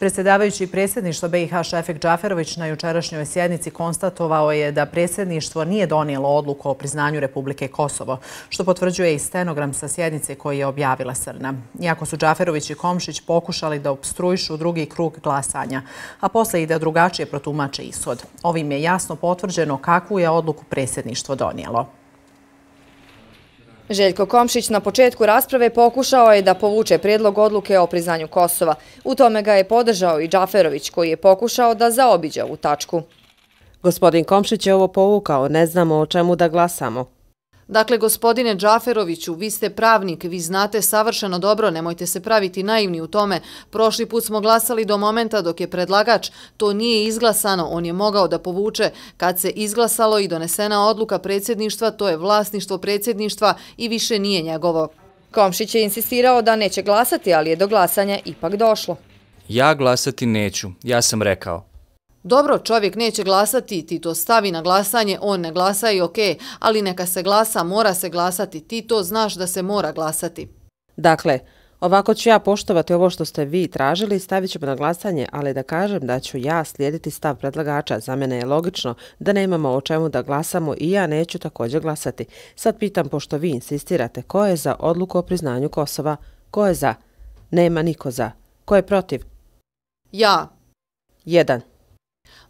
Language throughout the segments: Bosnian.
Predsedavajući predsjedništvo BiH Šefek Džaferović na jučerašnjoj sjednici konstatovao je da predsjedništvo nije donijelo odluku o priznanju Republike Kosovo, što potvrđuje i stenogram sa sjednice koji je objavila Srna. Iako su Džaferović i Komšić pokušali da obstrujišu drugi krug glasanja, a posle i da drugačije protumače ishod. Ovim je jasno potvrđeno kakvu je odluku predsjedništvo donijelo. Željko Komšić na početku rasprave pokušao je da povuče predlog odluke o priznanju Kosova. U tome ga je podržao i Džaferović koji je pokušao da zaobiđa u tačku. Gospodin Komšić je ovo povukao, ne znamo o čemu da glasamo. Dakle, gospodine Džaferoviću, vi ste pravnik, vi znate savršeno dobro, nemojte se praviti naivni u tome. Prošli put smo glasali do momenta dok je predlagač. To nije izglasano, on je mogao da povuče. Kad se izglasalo i donesena odluka predsjedništva, to je vlasništvo predsjedništva i više nije njegovo. Komšić je insistirao da neće glasati, ali je do glasanja ipak došlo. Ja glasati neću, ja sam rekao. Dobro, čovjek neće glasati, ti to stavi na glasanje, on ne glasa i ok, ali neka se glasa, mora se glasati, ti to znaš da se mora glasati. Dakle, ovako ću ja poštovati ovo što ste vi tražili, stavit ćemo na glasanje, ali da kažem da ću ja slijediti stav predlagača, za mene je logično da ne imamo o čemu da glasamo i ja neću također glasati. Sad pitam, pošto vi insistirate, ko je za odluku o priznanju Kosova? Ko je za? Nema niko za. Ko je protiv? Ja. Jedan.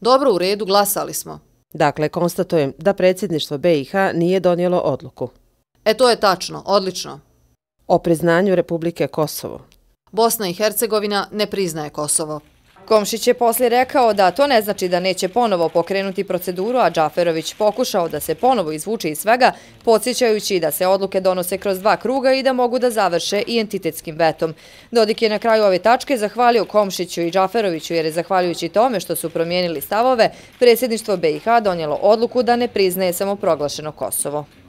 Dobro u redu, glasali smo. Dakle, konstatujem da predsjedništvo BiH nije donijelo odluku. E to je tačno, odlično. O priznanju Republike Kosovo. Bosna i Hercegovina ne priznaje Kosovo. Komšić je poslije rekao da to ne znači da neće ponovo pokrenuti proceduru, a Džaferović pokušao da se ponovo izvuče iz svega, podsjećajući da se odluke donose kroz dva kruga i da mogu da završe i entitetskim vetom. Dodik je na kraju ove tačke zahvalio Komšiću i Džaferoviću jer je zahvaljujući tome što su promijenili stavove, predsjedništvo BiH donijelo odluku da ne priznaje samoproglašeno Kosovo.